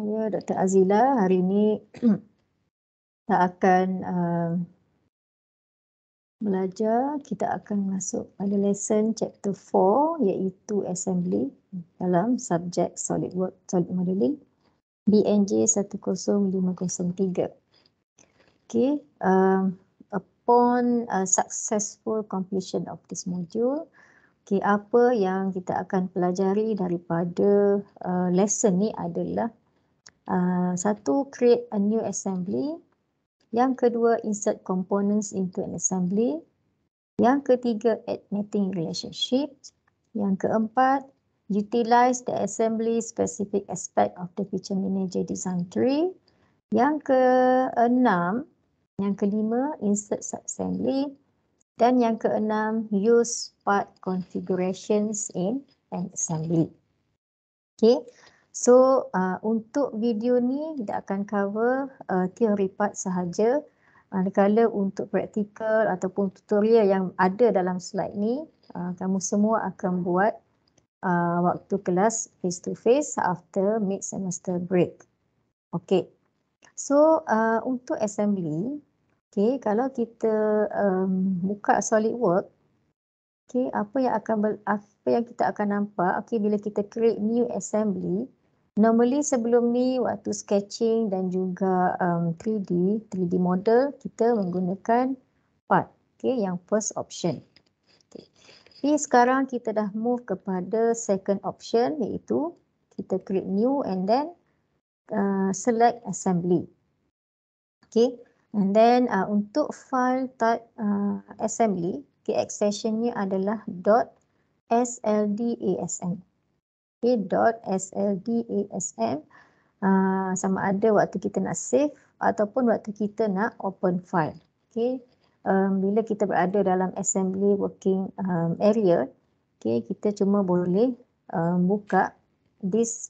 Ya, Dr. Azila hari ini tak akan uh, belajar kita akan masuk pada lesson chapter 4 iaitu assembly dalam subjek solid work solid modeling BNJ 10503 okey uh, upon uh, successful completion of this module okay apa yang kita akan pelajari daripada uh, lesson ni adalah Uh, satu, create a new assembly. Yang kedua, insert components into an assembly. Yang ketiga, add mating relationship. Yang keempat, utilize the assembly specific aspect of the feature manager design tree. Yang keenam, yang kelima, insert sub assembly, Dan yang keenam, use part configurations in an assembly. Okay. So uh, untuk video ni kita akan cover uh, teori part sahaja. Manakala untuk praktikal ataupun tutorial yang ada dalam slide ni, uh, kamu semua akan buat uh, waktu kelas face to face after mid semester break. Okay. So uh, untuk assembly, okay, kalau kita um, buka solid work, okay, apa yang akan apa yang kita akan nampak, okay, bila kita create new assembly, Normally sebelum ni waktu sketching dan juga um, 3D, 3D model kita menggunakan part, okay, yang first option. Okay. Jadi sekarang kita dah move kepada second option iaitu kita create new and then uh, select assembly. Okay. And then uh, untuk file type uh, assembly, okay, accessionnya adalah .sldasm. Okay, .dot .sldasm uh, ah, sama ada waktu kita nak save ataupun waktu kita nak open file. Okay. Um, bila kita berada dalam assembly working um, area, okay, kita cuma boleh um, buka this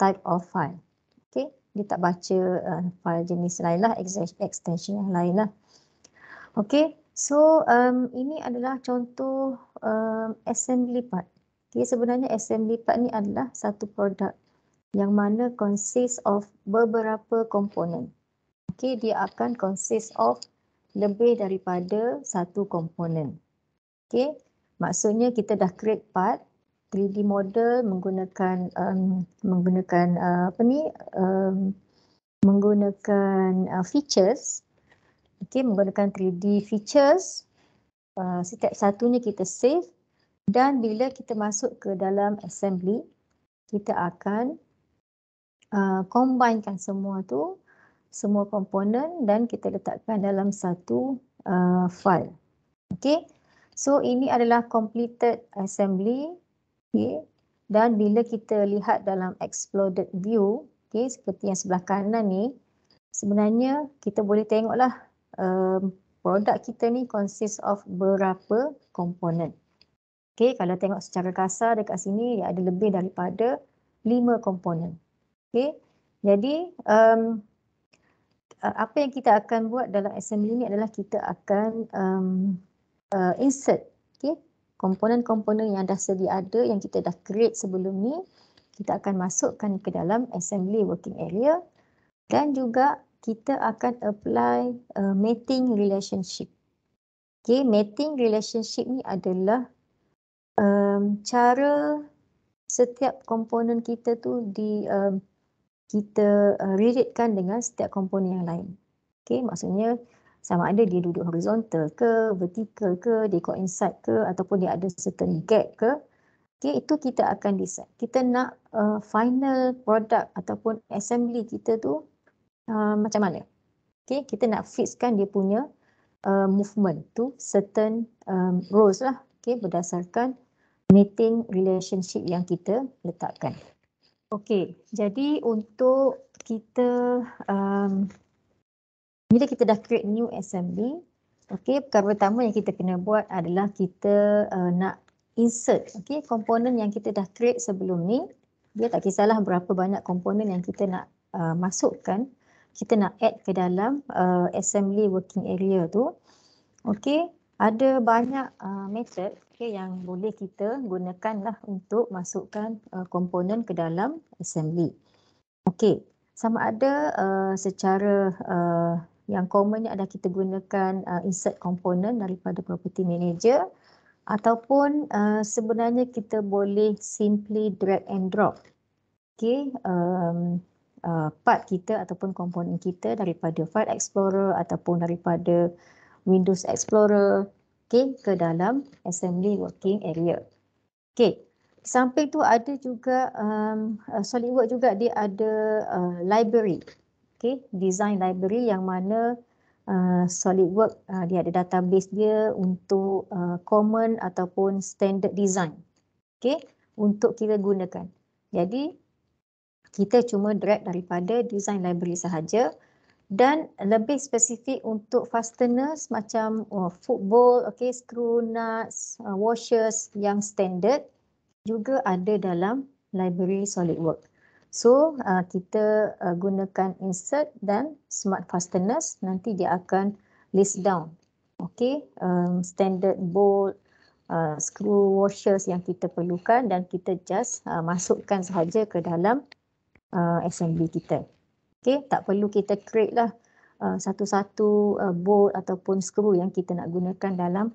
type of file. Okay. Dia tak baca uh, file jenis lain lah, extension yang lain lah. Okay. So um, ini adalah contoh um, assembly part. Jadi sebenarnya assembly part ni adalah satu produk yang mana consists of beberapa komponen. Okey, dia akan consists of lebih daripada satu komponen. Okey, maksudnya kita dah create part 3D model menggunakan um, menggunakan uh, apa ni um, menggunakan uh, features okey menggunakan 3D features uh, setiap satunya kita save dan bila kita masuk ke dalam assembly, kita akan uh, combinekan semua tu, semua komponen dan kita letakkan dalam satu uh, file. Okay. So ini adalah completed assembly. Okay. Dan bila kita lihat dalam exploded view, okay, seperti yang sebelah kanan ni, sebenarnya kita boleh tengoklah um, produk kita ni consists of berapa komponen. Okay, kalau tengok secara kasar dekat sini, dia ada lebih daripada lima komponen. Okay, jadi um, apa yang kita akan buat dalam assembly ini adalah kita akan um, uh, insert komponen-komponen yang dah sedia ada yang kita dah create sebelum ni. Kita akan masukkan ke dalam assembly working area dan juga kita akan apply uh, mating relationship. Okay, mating relationship ni adalah um, cara setiap komponen kita tu di um, kita uh, relatekan dengan setiap komponen yang lain. Okay, maksudnya sama ada dia duduk horizontal ke, vertikal ke, dia coincide ke ataupun dia ada certain gap ke. Okay, itu kita akan decide. Kita nak uh, final product ataupun assembly kita tu uh, macam mana. Okay, kita nak fixkan dia punya uh, movement tu certain um, rows lah. Okay, berdasarkan Meeting relationship yang kita letakkan. Okey, jadi untuk kita um, bila kita dah create new assembly, okey, perkara pertama yang kita kena buat adalah kita uh, nak insert okey komponen yang kita dah create sebelum ni. Dia tak kisahlah berapa banyak komponen yang kita nak uh, masukkan, kita nak add ke dalam uh, assembly working area tu. Okey, ada banyak uh, method okay, yang boleh kita gunakanlah untuk masukkan uh, komponen ke dalam assembly. Okey, sama ada uh, secara uh, yang commonnya adalah kita gunakan uh, insert komponen daripada property manager ataupun uh, sebenarnya kita boleh simply drag and drop okay, um, uh, part kita ataupun komponen kita daripada file explorer ataupun daripada Windows Explorer okey ke dalam assembly working area. Okay, Samping tu ada juga um, uh, Work juga dia ada uh, library. Okay, design library yang mana uh, Work uh, dia ada database dia untuk uh, common ataupun standard design. Okay, untuk kita gunakan. Jadi kita cuma drag daripada design library sahaja dan lebih spesifik untuk fasteners macam oh, football, okay, screw nuts, uh, washers yang standard juga ada dalam library SolidWork. So uh, kita uh, gunakan insert dan smart fasteners nanti dia akan list down, okay, um, standard bolt, uh, screw washers yang kita perlukan dan kita just uh, masukkan sahaja ke dalam uh, assembly kita. Okay, tak perlu kita create lah uh, satu-satu uh, uh, bolt ataupun skru yang kita nak gunakan dalam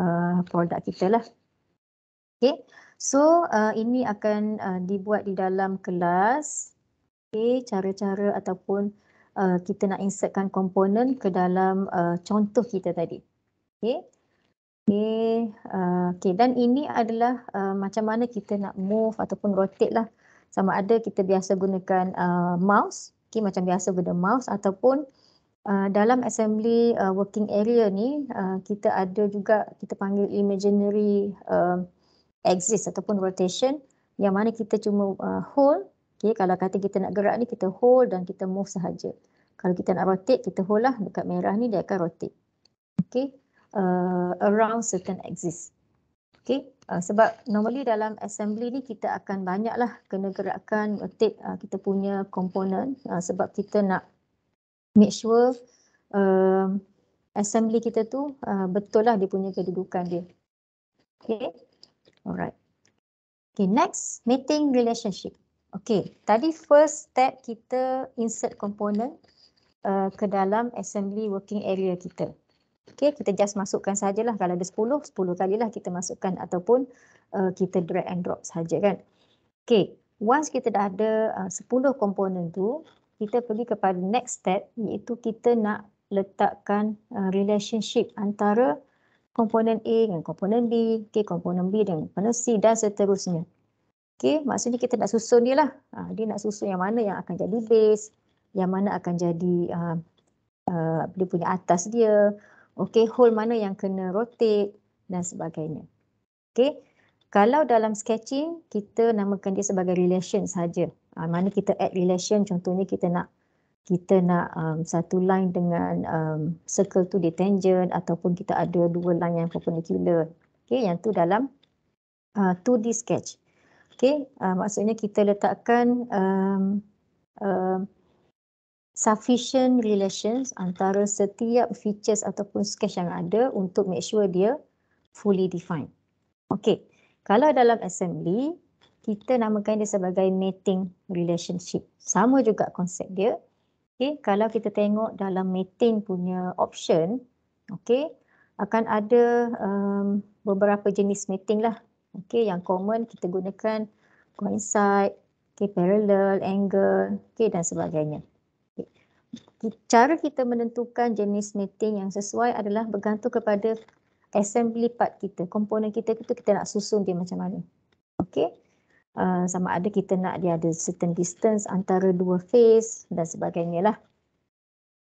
uh, produk kita lah. Okay, so uh, ini akan uh, dibuat di dalam kelas. Okay, cara-cara ataupun uh, kita nak insertkan komponen ke dalam uh, contoh kita tadi. Okay, okay, uh, okay. dan ini adalah uh, macam mana kita nak move ataupun rotate lah. Sama ada kita biasa gunakan uh, mouse okay, macam biasa with mouse ataupun uh, dalam assembly uh, working area ni uh, kita ada juga kita panggil imaginary uh, um, axis ataupun rotation yang mana kita cuma uh, hold okay, kalau kata kita nak gerak ni kita hold dan kita move sahaja kalau kita nak rotate kita hold lah dekat merah ni dia akan rotate okay, uh, around certain axis okay. Ah, sebab normally dalam assembly ni kita akan banyaklah kena gerakkan uh, tip uh, kita punya komponen uh, sebab kita nak make sure uh, assembly kita tu uh, betul lah dia punya kedudukan dia. Okay, alright. Okay, next meeting relationship. Okay, tadi first step kita insert komponen uh, ke dalam assembly working area kita. Okay, kita just masukkan sajalah. Kalau ada 10, 10 lah kita masukkan ataupun uh, kita drag and drop saja kan. Okay, once kita dah ada uh, 10 komponen tu, kita pergi kepada next step iaitu kita nak letakkan uh, relationship antara komponen A dengan komponen B, okay, komponen B dengan komponen C dan seterusnya. Okay, maksudnya kita nak susun dia lah. Uh, dia nak susun yang mana yang akan jadi base, yang mana akan jadi uh, uh, dia punya atas dia, okey hole mana yang kena rotate dan sebagainya. Okey. Kalau dalam sketching kita namakan dia sebagai relation saja. Ah mana kita add relation contohnya kita nak kita nak um, satu line dengan um, circle tu di tangent ataupun kita ada dua line yang perpendicular. Okey yang tu dalam uh, 2D sketch. Okey uh, maksudnya kita letakkan um, uh, sufficient relations antara setiap features ataupun sketch yang ada untuk make sure dia fully defined. Okay, kalau dalam assembly, kita namakan dia sebagai mating relationship. Sama juga konsep dia. Okay, kalau kita tengok dalam mating punya option, okay, akan ada um, beberapa jenis mating lah. Okay, yang common kita gunakan coincide, okay, parallel, angle, okay, dan sebagainya cara kita menentukan jenis netting yang sesuai adalah bergantung kepada assembly part kita, komponen kita itu kita nak susun dia macam mana. Okay, Uh, ah, sama ada kita nak dia ada certain distance antara dua phase dan sebagainya lah.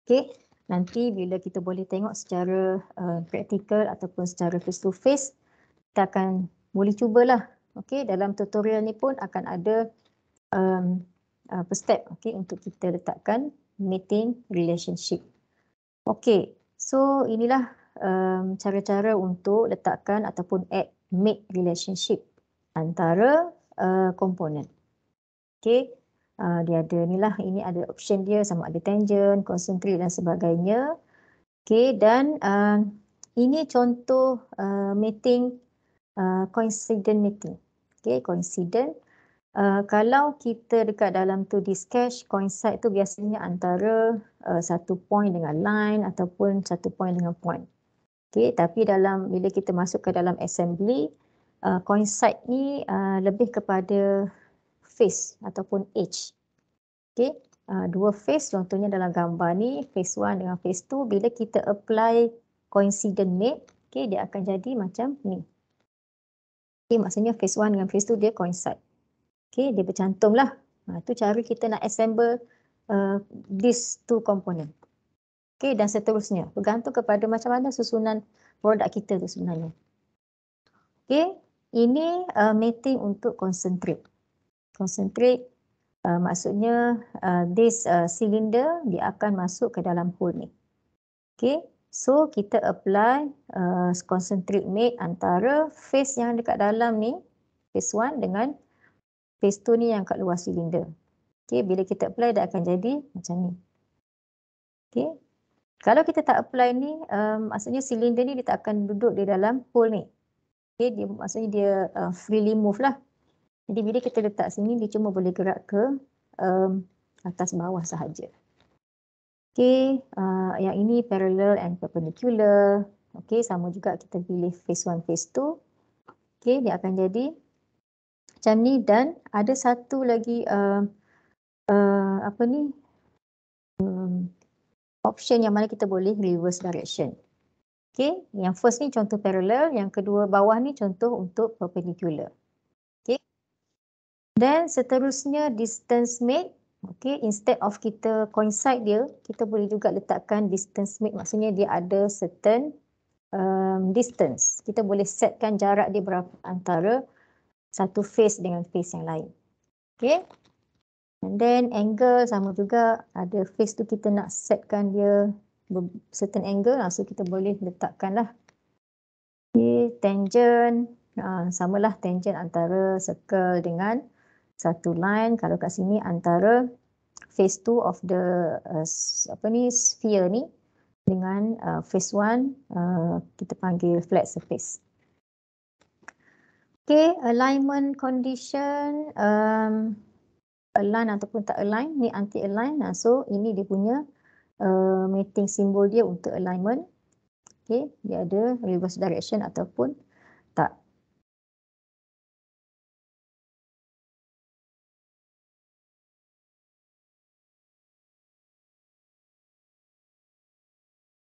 Okay, Nanti bila kita boleh tengok secara uh, practical ataupun secara face to face, kita akan boleh cubalah. Okay, dalam tutorial ni pun akan ada um, uh, step okay, untuk kita letakkan meeting relationship. Okay, so inilah um, cara-cara um, untuk letakkan ataupun add make relationship antara uh, komponen. Uh, Okey, uh, dia ada inilah, ini ada option dia sama ada tangent, concentrate dan sebagainya. Okay, dan uh, ini contoh uh, meeting, uh, coincident meeting. Okay, coincident Eh, kalau kita dekat dalam 2D sketch, coincide tu biasanya antara uh, satu point dengan line ataupun satu point dengan point. Okay, tapi dalam bila kita masuk ke dalam assembly, uh, coincide ni uh, lebih kepada face ataupun edge. Okay, uh, dua face contohnya dalam gambar ni, face one dengan face two, bila kita apply coincident ni, okay, dia akan jadi macam ni. Okay, maksudnya face one dengan face two dia coincide. Okay, dia bercantum lah. Itu ha, cara kita nak assemble uh, these two component. Okay, dan seterusnya. Bergantung kepada macam mana susunan produk kita tu sebenarnya. Okay, ini uh, meeting untuk concentrate. Concentrate uh, maksudnya uh, this uh, cylinder dia akan masuk ke dalam hole ni. Okay, so kita apply uh, concentrate mate antara face yang dekat dalam ni, face 1 dengan pesto ni yang kat luar silinder. Okey, bila kita apply dia akan jadi macam ni. Okey. Kalau kita tak apply ni, um, maksudnya silinder ni dia tak akan duduk di dalam hole ni. Okey, dia maksudnya dia uh, freely move lah. Jadi bila kita letak sini dia cuma boleh gerak ke um, atas bawah sahaja. Okey, uh, yang ini parallel and perpendicular. Okey, sama juga kita pilih phase 1 phase 2. Okey, dia akan jadi macam ni dan ada satu lagi uh, uh, apa ni um, option yang mana kita boleh reverse direction. Okay, yang first ni contoh parallel, yang kedua bawah ni contoh untuk perpendicular. Okay, dan seterusnya distance made. Okay, instead of kita coincide dia, kita boleh juga letakkan distance made. Maksudnya dia ada certain um, distance. Kita boleh setkan jarak dia berapa antara satu face dengan face yang lain. Okay. And then angle sama juga ada face tu kita nak setkan dia certain angle lah. So kita boleh letakkan lah. Okay. Tangent. Ah, sama lah tangent antara circle dengan satu line. Kalau kat sini antara face two of the uh, apa ni sphere ni dengan uh, face one uh, kita panggil flat surface. Okay, alignment condition. Um, align ataupun tak align. Ni anti-align. Nah, so, ini dia punya uh, mating simbol dia untuk alignment. Okay, dia ada reverse direction ataupun